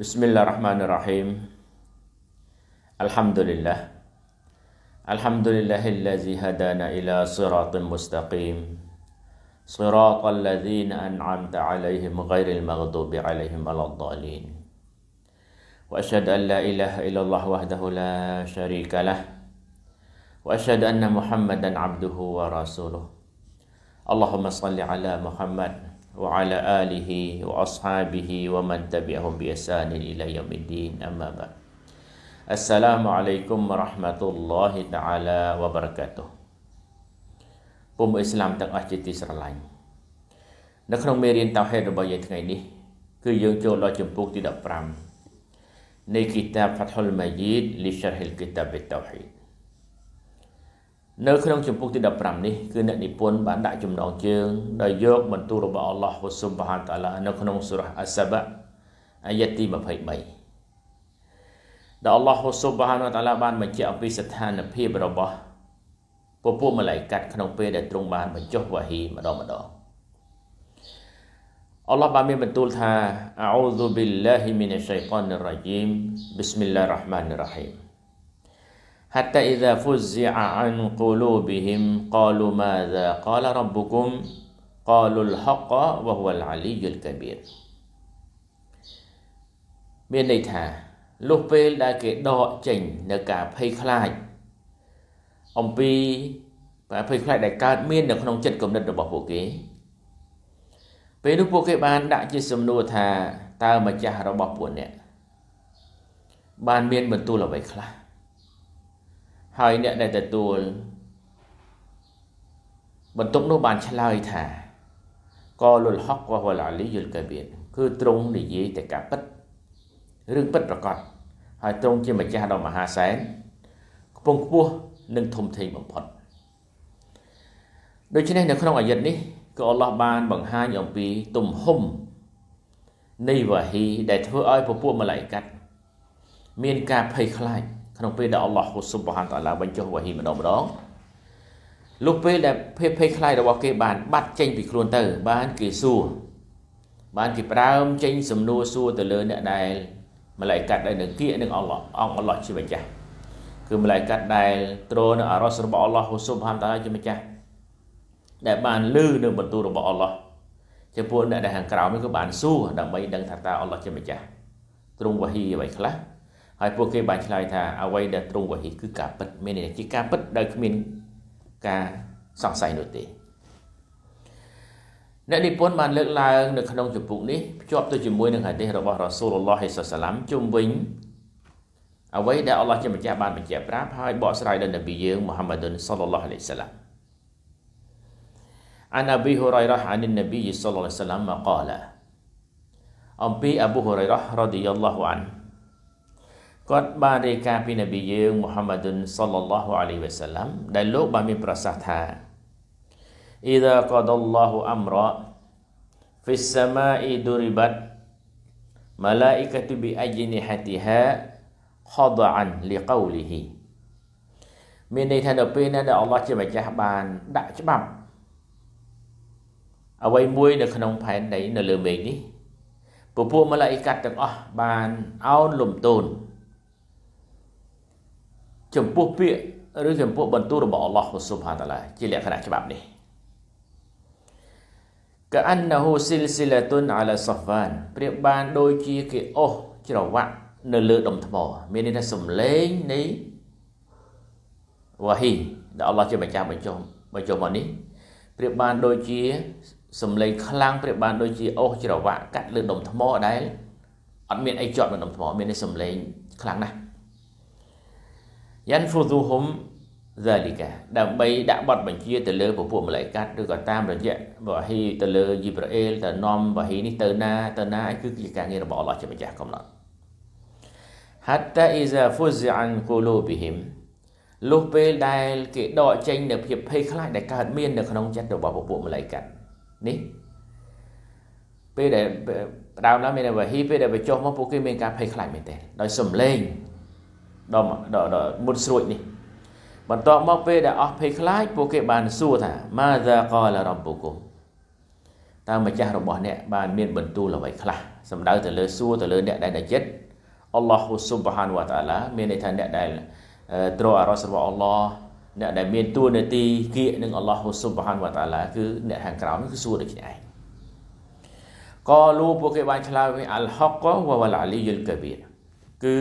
بسم الله الرحمن الرحيم الحمد لله الحمد لله الذي هدانا الى صراط مستقيم صراط الذين انعمت عليهم غير المغضوب عليهم ولا الضالين واشهد ان لا اله الا الله وحده لا شريك له واشهد ان محمدا عبده ورسوله اللهم صل على محمد wa ala alihi wa ashabihi wa man tabi'ahum bi ihsanin ila yaumiddin amma ba'd Assalamualaikum warahmatullahi taala wabarakatuh ពុំអ៊ីស្លាមទាំងអស់ជាទីស្រឡាញ់នៅក្នុងមេរៀនតោហេតរបស់យើងថ្ងៃនេះគឺយើងចូលដល់ចំពុកទី15នៃគីតាបផតហុលម៉ាយីតលីシャរហិលគីតាបតោហេតនៅក្នុងចំពុកទី15នេះគឺអ្នកនិពន្ធបានដាក់ចំណងជើងដោយយកបន្ទូលរបស់អល់ឡោះវសុបហាន តាឡានៅក្នុងសូរ៉ាអាសាបាអាយ៉ាទី23ដែលអល់ឡោះវសុបហានតាឡាបានបញ្ជាក់អំពីស្ថានភាពរបស់ ពពួកម្លាយកាត់ក្នុងពេលដែលទ្រង់បានបញ្ចុះវ៉ាហ៊ីម្ដងម្ដងអល់ឡោះបានមានបន្ទូលថាអាអ៊ូស៊ូប៊ីឡាហ៊ីមីនអ៊ីស្សៃតានរ៉ាជីមបិស្មិលឡាហ៊ីរ៉ាហ្មានរ៉ាហ៊ីម حتى إذا فزع عن قلوبهم قالوا ماذا قال ربكم قالوا الحق وهو العلي الكبير មានន័យថាលុះពេលដែលគេដកចេញនៅការភ័យខ្លាច អំពីការភ័យខ្លាចដែលកើតមាននៅក្នុងចិត្តគំនិតរបស់ពួកគេពេលនោះពួកគេបានដាក់ជាសំណួរថា តើម្ចាស់របស់ពួកអ្នកបានមានបន្ទូលអ្វីខ្លះហើយអ្នកដែលទទួលបន្ទុកនោះបានឆ្លើយថា កលលហកវលអាលីយលកាបៀតគឺទ្រង់និយាយតែការពិតរឿងពិតប្រកបហើយទ្រង់ជាម្ចាស់ដ៏មហាសែនខ្ពង់ខ្ពស់និងធំធេងបំផុត ដូច្នេះនៅក្នុងអាយត្តនេះគឺអល់ឡោះបាន បង្ហាញអំពីទំហំនៃវ៉ាហ៊ីដែលធ្វើឲ្យពពួកម៉ាឡៃកាត់មានការភ័យខ្លាចក្នុងពេលដែលអល់ឡោះហ៊ូស៊ុបហានតាឡាបញ្ចុះវ៉ាហ៊ីម្ដងម្ដងលោកពេលដែលភាពភ័យខ្លាចរបស់គេបាន បាត់ចេញ ពីខ្លួនទៅបានគេសួរបានគេផ្ដើមចេញ សំណួរសួរទៅលើអ្នកដែលម្លាយកាត់ដែលនឹងគៀកនឹងអល់ឡោះអង្គអល់ឡោះជាម្ចាស់គឺម្លាយកាត់ដែលទ្រនៅអារ៉សរបស់អល់ឡោះហ៊ូស៊ុបហានតាឡាជាម្ចាស់ដែលបានលើនៅបន្ទូលរបស់អល់ឡោះចំពោះអ្នកដែលខាងក្រោមនេះក៏បានសួរដើម្បីដឹងថាតើអល់ឡោះជាម្ចាស់ទ្រង់វ៉ាហ៊ីអ្វីខ្លះហើយពួកគេបានឆ្លើយថាអ្វីដែលទ្រង់វហិគឺការពិតមានន័យជាការពិតដែលគ្មានការសង្ស័យនោះទេអ្នកនិពន្ធបានលើកឡើងនៅក្នុងចម្ពោះនេះភ្ជាប់ទៅជាមួយនឹងហាឌីសរបស់រ៉ាស៊ូលឡោះហេសាឡាមជុំវិញអ្វីដែលអល់ឡោះជាម្ចាស់បានបញ្ជាក់ប្រាប់ហើយបកស្រាយដល់នប៊ីយើងមូហាម៉ាឌុនសល្លឡោះអាឡៃសាឡាម عن أبي هريرة عن النبي صلى الله عليه وسلم قال أبي أبو هريرة رضي الله عنه គាត់បានរាយការណ៍ពីនប៊ីយើងមូហាម៉ាឌុនសល្លឡោះអាឡៃវ៉ាសាឡាំដែលលោកបានមានប្រសាសន៍ថាអ៊ីដាកដលឡោះអាមរ៉ា في السماء ضربت ملائكة بأجنحتها خضعا لقوله មានន័យថានៅពេលដែលអល់ឡោះជាម្ចាស់បាន ដាក់ច្បាប់អ្វីមួយនៅក្នុងផែនដីនៅលើមេឃនេះពពួកម៉ាឡៃកាត់ទាំងអស់បានអោនលំទោនចំពោះពាក្យឬចំពោះបន្ទូលរបស់អល់ឡោះស៊ុបហាតាឡាជាលក្ខណៈច្បាប់នេះកាអានណូស៊ីលស៊ីឡាតុនអាឡាសាហ្វាន ប្រៀបបាន ដូចជាគេអស់ច្រវាក់នៅលើដុំថ្មមានន័យថាសំឡេងនៃវ៉ាហ៊ីដែលអល់ឡោះជាម្ចាស់បញ្ចុះបញ្ចុះមកនេះ ប្រៀបបានដូចជាសំឡេងខ្លាំងប្រៀបបាន ដូចជាអស់ច្រវាក់កាត់លើដុំថ្មដែលអត់មានអីជាប់នឹងដុំថ្មមានសំឡេងខ្លាំងណាស់យ៉ាងហ្វូស៊ូហុំហ្សាលីកាដើម្បីដាក់បទបញ្ជា ទៅលើពពួកម្លេកាត់ឬក៏តាមរយៈវ៉ាហ៊ីទៅលើយីប្រអែលទៅនាំវ៉ាហ៊ីនេះទៅណា ទៅណាគឺជាការងាររបស់អល់ឡោះជាម្ចាស់កំណត់ hatta iza fuzza an qulubihim លុះពេលដែលគេដកចេញនូវភាពភ័យខ្លាចដែលកើតមាននៅក្នុងចិត្តរបស់ពពួកម្លេកាត់នេះពេលដែលផ្ដើមឡើងមានវ៉ាហ៊ីពេលដែលបញ្ចុះមកពួកគេមានការភ័យខ្លាចមែនទេដោយសំឡេងដល់មុតស្រួចនេះ បន្ទាប់មកពេលដែលអស់ភ័យខ្លាចពួកគេបានសួរថាម៉ាសាកលរំពុគុំតើម្ចាស់របស់អ្នកបានមានបន្ទូលអ្វីខ្លះសំដៅទៅលើសួរទៅលើអ្នកដែលចិត្តអល់ឡោះស៊ុបហានវតាឡាមានន័យថាអ្នកដែលទ្រអរសរបស់អល់ឡោះអ្នកដែលមានទួនាទីគៀកនឹងអល់ឡោះស៊ុបហានវតាឡាគឺអ្នកខាងក្រោមគឺសួរដូចគ្នាឯងក៏លូពួកគេបានឆ្លើយវិញអល់ហកវវលអាលីយលកាបៀរគឺ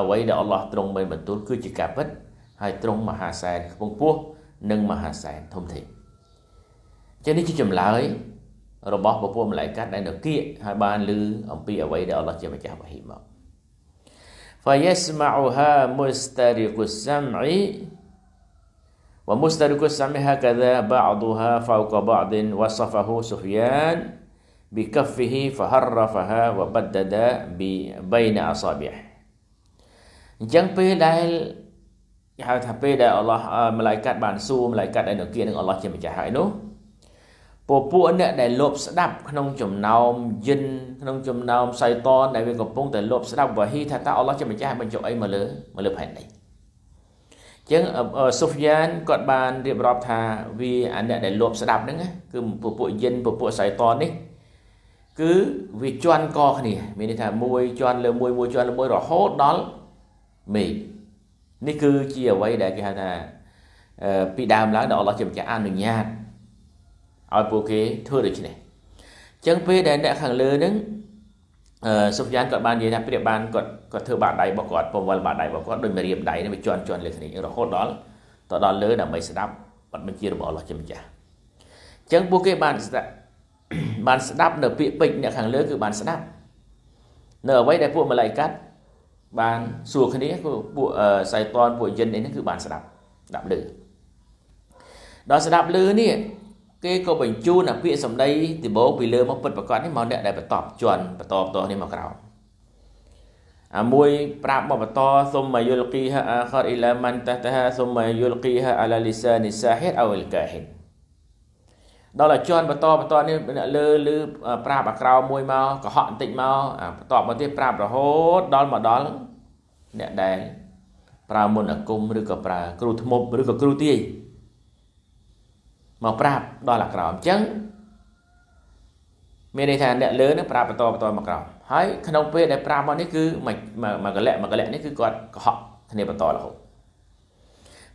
អ្វីដែលអល់ឡោះទ្រង់មានបន្ទូលគឺជាការពិតហើយទ្រង់មហាសែនខ្ពង់ពោះនិងមហាសែនធំធេងចឹងនេះជាចម្លើយ របស់ពពួកម្លាយកាត់ដែលនៅគៀកហើយបានឮអំពីអ្វីដែលអល់ឡោះជាម្ចាស់វហីមក فيسمعها مسترق السمع ومسترق السمع هكذا بعضها فوق بعض وصفه سفيان بكفه فحرفها وبدد بين أصابعه អញ្ចឹងពេលដែលគេហៅថាពេលដែលអល់ឡោះម្លាយកាត់បានសួរម្លាយកាត់ដែលនៅគៀនឹងអល់ឡោះជាម្ចាស់ហើយនោះពពួកអ្នកដែលលោភស្ដាប់ ក្នុងចំណោមយិនក្នុងចំណោមសៃតនដែលវាកំពុងតែលោភស្ដាប់វ៉ាហ៊ីថាតើអល់ឡោះជាម្ចាស់បញ្ចុះអីមកលើមកលើផែននេះអញ្ចឹងសូហ្វយ៉ានគាត់បានរៀបរាប់ ថាវាអាអ្នកដែលលោភស្ដាប់ហ្នឹងគឺពពួកយិនពពួកសៃតននេះ គឺវាជន់កគ្នាមានន័យថាមួយជន់លើមួយមួយជន់លើមួយរហូតដល់មេឃនេះគឺជាអ្វីដែលគេហៅថាពីដើមឡើងដល់អល់ឡោះជាម្ចាស់អនុញ្ញាតឲ្យពួកគេធ្វើដូច្នេះអញ្ចឹងពេលដែលអ្នកខាងលើនឹងអឺសុភយ៉ានគាត់បាននិយាយថាព្រាបបានគាត់គាត់ធ្វើបាតដៃរបស់គាត់ពង្វល់បាតដៃរបស់គាត់ដោយរៀបដៃនេះវាជន់ជន់លើគ្នារហូតដល់ទៅដល់លើដើម្បីស្ដាប់បទបញ្ជារបស់អល់ឡោះជាម្ចាស់អញ្ចឹងពួកគេបានស្ដាប់បានស្ដាប់នៅពាក្យពេចន៍អ្នកខាងលើគឺបានស្ដាប់នៅអ្វីដែលពួកម៉ាឡៃកាត់បានសួរគ្នាពួកសៃតនពួកយិនអីហ្នឹងគឺបានស្ដាប់ស្ដាប់ឮដល់ស្ដាប់ឮនេះគេក៏បញ្ជូនអាពាក្យសម្ដីទីបោពីលើមកពិតប្រកបនេះមកអ្នកដែលបន្តជន់បន្តបន្តនេះមកក្រោមអាមួយ ប្រាប់មកបន្តសុំយុលគីហាអាខរអ៊ីឡាម៉ាន់តះតាសុំយុលគីហាអាឡាលីសានីសាហិរអូលកាហ៊ីនដល់តែជន់បន្តបន្តនេះអ្នកលើលឺប្រាប់អាក្រៅមួយមកកុហកបន្តិចមកបន្តមកទៀតប្រាប់រហូតដល់មកដល់អ្នកដែលប្រើមន្តអាគមឬក៏ប្រើគ្រូធ្មប់ឬក៏គ្រូទាយមកប្រាប់ដល់អាក្រៅអញ្ចឹងមានន័យថាអ្នកលើនឹងប្រាប់បន្តបន្តមកក្រោមហើយក្នុងពេលដែលប្រាប់មកនេះគឺមួយកលៈមួយកលៈនេះគឺគាត់កុហកគ្នាបន្តរហូត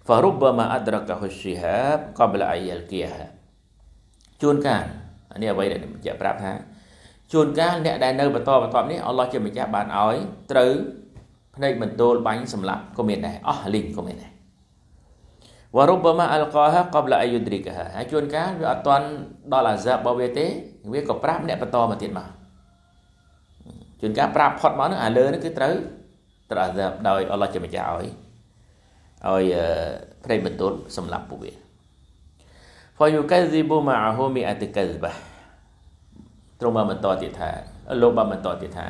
فربما أدركه الشهاب قبل أن يلقيها ជួនកាលនេះអ្វីដែលបញ្ជាក់ប្រាប់ថាជួនកាលអ្នកដែលនៅបន្តបន្តនេះអល់ឡោះជាម្ចាស់បានឲ្យត្រូវភ្នែកមណ្ឌលបាញ់សម្លាប់ក៏មានដែរអស់លីងក៏មានដែរវរុបម៉ាអលកោហាកបលអយុទ្រីកាហើយជួនកាលវាអត់ទាន់ដល់អាសាប់របស់វាទេ វាក៏ប្រាប់អ្នកបន្តមកទៀតមកជួនកាលប្រាប់ផុតមកហ្នឹងអាលើហ្នឹងគឺត្រូវត្រូវអាសាប់ដោយអល់ឡោះជាម្ចាស់ឲ្យឲ្យភ្នែកមណ្ឌលសម្លាប់ពួកវា فيكذب معه مئة كذبة ទ្រង់បានបន្តទៀតថាលោកបានបន្តទៀតថា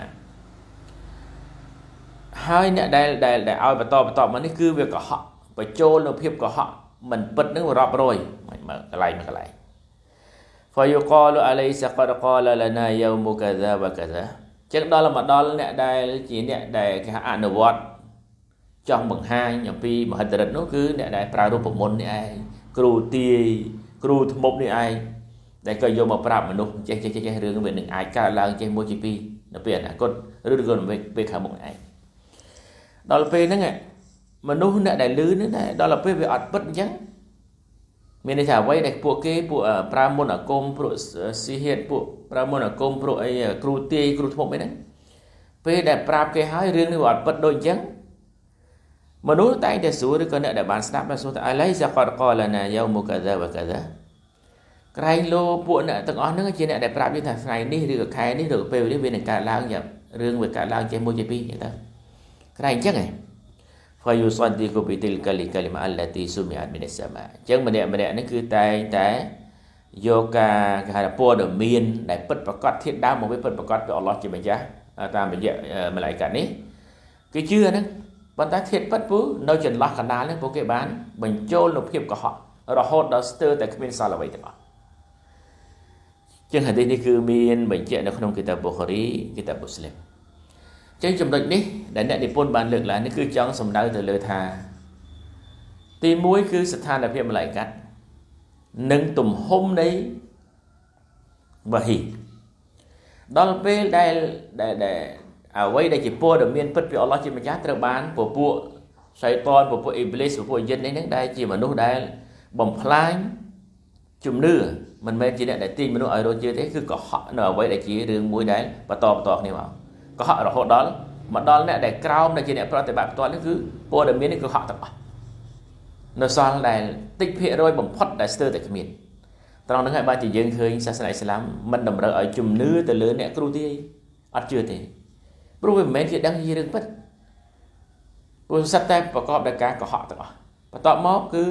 ហើយអ្នកដែលដែលដែលឲ្យបន្តបន្តមកនេះគឺវាកុហកបញ្ចូលនៅភាពកុហកមិនពិតនឹងរាប់រយមិនមើលកន្លែងមួយកន្លែង فيقال أليس قد قال لنا يوم كذا وكذا ចឹងដល់មកដល់អ្នកដែលជាអ្នកដែលគេអនុវត្តចង់បង្ហាញអំពីមហិទ្ធិឫទ្ធិនោះគឺអ្នកដែលប្រើរូបមន្តនេះឯងគ្រូទាយគ្រូថ្មប់នេះឯងដែលក៏យកមកប្រាប់មនុស្សចេះចេះចេះរឿងវានឹងអាចកើតឡើងចេះមួយជាពីរនៅពេលអនាគតឬក៏ពេលខាងមុខឯងដល់ពេលហ្នឹងមនុស្សអ្នកដែលលឺហ្នឹងដល់ពេលវាអត់ពិតអញ្ចឹងមានន័យថាអ្វីដែលពួកគេពួកប្រើមុនអាគមពួកស៊ីហេតពួកប្រើមុនអាគមពួកអីគ្រូទាយគ្រូថ្មប់អីហ្នឹងពេលដែលប្រាប់គេហើយរឿងនេះវាអត់ពិតដូចអញ្ចឹងមនុស្សតែងតែសួរឬក៏អ្នកដែលបានស្ដាប់តែសួរថាអលៃសាកតកលណាយោមកកាដាវកាដាក្រែងលោពួកអ្នកទាំងអស់ហ្នឹងជាអ្នកដែលប្រាប់យើងថាថ្ងៃនេះឬក៏ខែនេះឬក៏ពេលនេះវានឹងកើតឡើងយ៉ាងរឿងវាកើតឡើងចេះមួយចេះពីរទៅក្រែងអញ្ចឹងឯង فيصدق بتلك الكلمة التي سمعت من السماء អញ្ចឹងម្នាក់ម្នាក់នេះគឺតែងតែយកការគេហៅថាព័ត៌មាន ដែលពិតប្រកបធាតដើមមកវាពិតប្រកបពីអល់ឡោះជាម្ចាស់តាមរយៈមឡាយកានេះគេជឿហ្នឹងប៉ុន្តែធាតពិតពូនៅចន្លោះកណ្ដាលនេះពួកគេបានបញ្ចូលនូវភាពកុហករហូតដល់ស្ទើរតែគ្មានសល់អ្វីទាំងអស់ជាងហាឌីសនេះគឺមានបញ្ជាក់នៅក្នុងគីតាប៊ូខារីគីតាប៊ូស្លីមចឹងចំណុចនេះដែលអ្នកនិពន្ធបានលើកឡើងនេះគឺចង់សំដៅទៅលើថាទី1គឺស្ថានភាពមឡៃកាត់និងទំហំនៃវ៉ាហ៊ីដល់ពេលដែលដែលអ្វីដែលជាពរដែលមានពិតពីអល់ឡោះជាម្ចាស់ត្រូវបានពពួកសៃតនពពួកអ៊ីប្លីសពពួកយិននេះនឹងដែលជាមនុស្សដែលបំផ្លាញជំនឿមិនមែនជាអ្នកដែលទាញមនុស្សឲ្យរត់ជឿទេគឺកុហកនៅអ្វីដែលជារឿងមួយដែលបន្តបន្តគ្នាមកកុហករហូតដល់មកដល់អ្នកដែលក្រោមដែលជាអ្នកប្រតិបត្តិផ្ទាល់នេះគឺពលដែលមាននេះគឺកុហកទាំងអស់នៅសល់ដែលតិចភាគរយបំផុតដែលស្ទើរតែគ្មាន ត្រង់ហ្នឹងហើយបើជាយើងឃើញសាសនាអ៊ីស្លាមមិនតម្រូវឲ្យជំនឿទៅលើអ្នកគ្រូទាយអត់ជឿទេព្រោះវាមិនមែនជាដឹងជារឿងពិតព្រោះសិតតែប្រកបដោយការកុហកទាំងអស់បន្ទាប់មកគឺ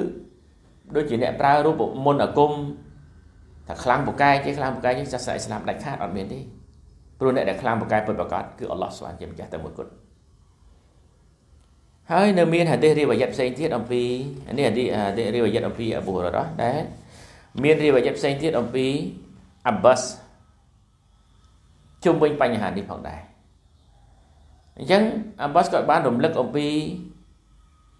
ដូចជាអ្នកប្រើរូបមន្តអាគមថាខ្លាំងពូកែជាខ្លាំងពូកែជាសាសនាអ៊ីស្លាមដាច់ខាតអត់មានទេព្រោះអ្នកដែលខ្លាំងពូកែពិតប្រាកដគឺអល់ឡោះស្វាជាម្ចាស់តែមួយគត់ហើយនៅមាន ហាឌីសរីវយ័តផ្សេងទៀតអំពីនេះហាឌីសហាឌីសរីវយ័តអំពីអប៊ូរ៉ារ៉ាដែរមានរីវយ័តផ្សេងទៀតអំពីអាប់បាសជុំវិញបញ្ហានេះផងដែរអញ្ចឹងអាបាសគាត់បានរំលឹកអំពី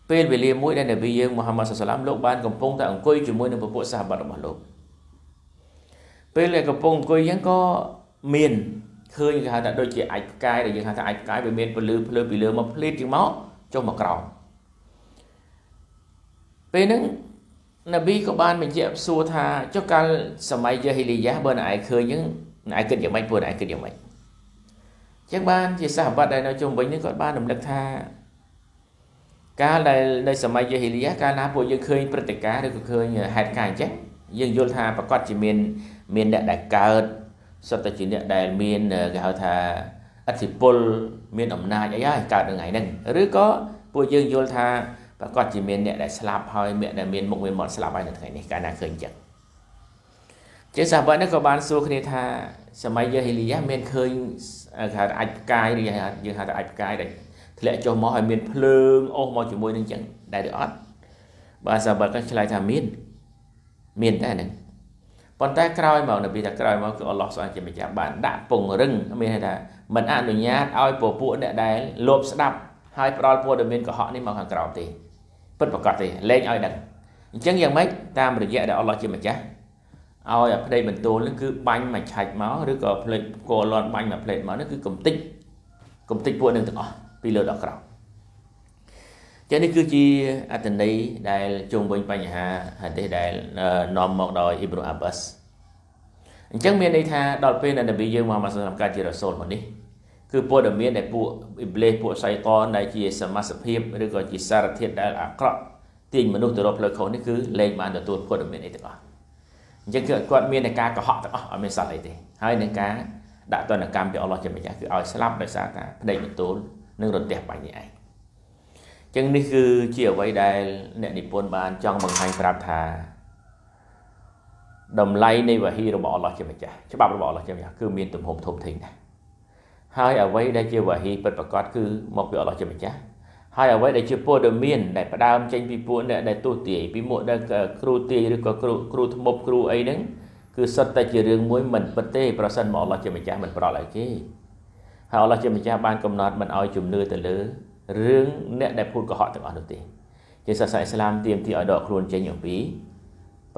ពេលវេលាមួយដែលនប៊ីយើងមូហាម៉ាត់សុសឡាមលោកបានកំពុងតែអង្គុយជាមួយនឹងពពួកសាហាបតរបស់លោកពេលដែលកំពុងអង្គុយអញ្ចឹងក៏មានឃើញគេហៅថាដូចជាអាចផ្កាយដែលយើងហៅថាអាចផ្កាយវាមានពលឺភ្លឺពីលើមកភ្លេតជាងមកចុះមកក្រោមពេលហ្នឹងនប៊ីក៏បានបញ្ជាក់សួរថាចុះកាល សម័យយេហេលីយ៉ាបើនឯងឃើញហ្នឹងឯងគិតយ៉ាងម៉េចពួកឯងគិតយ៉ាងម៉េចចឹងបានជាសាសបាត់ដែលនៅជុំវិញនេះគាត់បានរំលឹកថាកាលដែលនៅសម័យយេហេលីកាលណាពួកយើងឃើញព្រឹត្តិការណ៍ឬក៏ឃើញហេតុការណ៍អញ្ចឹងយើងយល់ថាប្រកាសជាមានមានអ្នកដែលកើតសត្វតែជាអ្នកដែលមានគេហៅថាអធិពលមានអំណាចអីហើយកើតនៅថ្ងៃហ្នឹងឬក៏ពួកយើងយល់ថាប្រកាសជាមានអ្នកដែលស្លាប់ហើយអ្នកដែលមានមុខមានមាត់ស្លាប់ហើយនៅថ្ងៃនេះកាលណាឃើញអញ្ចឹងជាសាវកនេះក៏បានសួរគ្នាថាសម័យយេហេលីយ៉ាមានឃើញគេហៅថាអាចផ្កាយឬយើងហៅថាអាចផ្កាយដែលធ្លាក់ចុះមកឲ្យមានភ្លើងអស់មកជាមួយនឹងចឹងដែរឬអត់បាទសាវកក៏ឆ្លើយថាមានមានតែហ្នឹងប៉ុន្តែក្រោយមកនៅពីតែក្រោយមកគឺអល់ឡោះស្អាតជាម្ចាស់បានដាក់ពង្រឹងមានន័យថាមិនអនុញ្ញាតឲ្យពពួកអ្នកដែលលោភស្ដាប់ហើយផ្ដាល់ព័ត៌មានកុហកនេះមកខាងក្រោមទេពិតប្រកបទេលែងឲ្យដឹងអញ្ចឹងយ៉ាងម៉េចតាមរយៈដែលអល់ឡោះជាម្ចាស់ឲ្យអាផ្ទៃបន្ទោលនេះគឺបាញ់មួយឆាច់មកឬក៏ផ្លេចកលន់បាញ់មួយផ្លេចមកនេះគឺកំតិចកំតិចពួកនឹងទាំងអស់ពីលើដល់ក្រោមចឹងនេះគឺជាអត្តន័យដែលជុំវិញបញ្ហាហាឌីសដែលនាំមកដោយអ៊ីប្រូអាបាសអញ្ចឹងមានន័យថាដល់ពេលដែលនប៊ីយើងមហាម៉ាសាឡាមកាជារ៉សូលមកនេះគឺព័ត៌មានដែលពួកអ៊ីប្លេសពួកសៃតនដែលជា សមាសភាពឬក៏ជាសារធាតុដែលអាក្រក់ទាញមនុស្សទៅរកផ្លូវខុសនេះគឺលែងបានទទួលព័ត៌មានអីទាំងអស់អញ្ចឹងគឺគាត់មានតែការកុហកទាំងអស់អត់មានសល់អីទេ ហើយនឹងការដាក់ទណ្ឌកម្មពីអល់ឡោះជាម្ចាស់គឺឲ្យស្លាប់ដោយសារតែផ្ដេកបន្ទូលនិងរន្ទះបាញ់នេះឯងអញ្ចឹងនេះគឺជាអ្វីដែលអ្នកនិពន្ធបានចង់បង្ហាញប្រាប់ថាតម្លៃនៃវហីរបស់អល់ឡោះជាម្ចាស់ច្បាប់របស់អល់ឡោះជាម្ចាស់គឺមានទំហំធំធេងណាស់ហើយអ្វីដែលជាវហីពិតប្រាកដគឺមកពីអល់ឡោះជាម្ចាស់ហើយអ្វីដែលជាព័ត៌មានដែលផ្ដើមចេញពីពួកអ្នកដែលទស្សទាយពីមុខដែលគ្រូទាយឬក៏គ្រូគ្រូថ្មប់គ្រូអីហ្នឹងគឺសុទ្ធតែជារឿងមួយមិនពិតទេប្រសិនមកអល់ឡោះជាម្ចាស់មិនប្រោលឲ្យគេហើយអល់ឡោះជាម្ចាស់បានកំណត់មិនឲ្យជំនឿទៅលើរឿងអ្នកដែលพูดកុហកទាំងអស់នោះទេជាសាសនាអ៊ីស្លាមទាមទារឲ្យដកខ្លួនចេញអំពី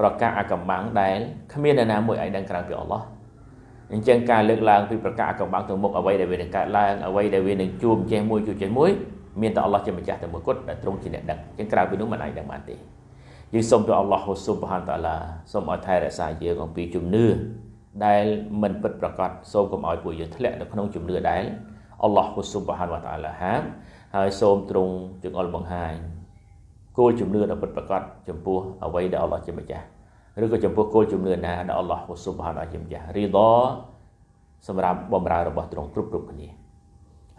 ប្រកាសអកម្បាំងដែលគ្មាននរណាមួយឲ្យដឹងក្រៅពីអល់ឡោះអញ្ចឹងការលើកឡើងពី ប្រកាសអកម្បាំងទៅមុខអ្វីដែលវានឹងកើតឡើងអ្វីដែលវានឹងជួបចេះមួយជួបចេះមួយមានតែអល់ឡោះជាម្ចាស់តែមួយគត់ដែលទ្រង់ជាអ្នកដឹងជាងក្រៅពីនោះមិនអាចដឹងបានទេយើងសូមព្រះអល់ឡោះស៊ុបហានតាឡាសូមឲ្យថែរក្សាយើងអំពីជំនឿដែលមិនពិតប្រាកដសូមកុំឲ្យពួកយើងធ្លាក់នៅក្នុងជំនឿដែលអល់ឡោះស៊ុបហានវតាឡាហាមហើយសូមទ្រង់ជង្អុលបង្ហាញគោលជំនឿដ៏ពិតប្រាកដចំពោះអ្វីដែលអល់ឡោះជាម្ចាស់ឬក៏ចំពោះគោលជំនឿណាដែលអល់ឡោះស៊ុបហានវតាឡាជាម្ចាស់រីដសម្រាប់បំរើរបស់ទ្រង់គ្រប់គ្រប់គ្នា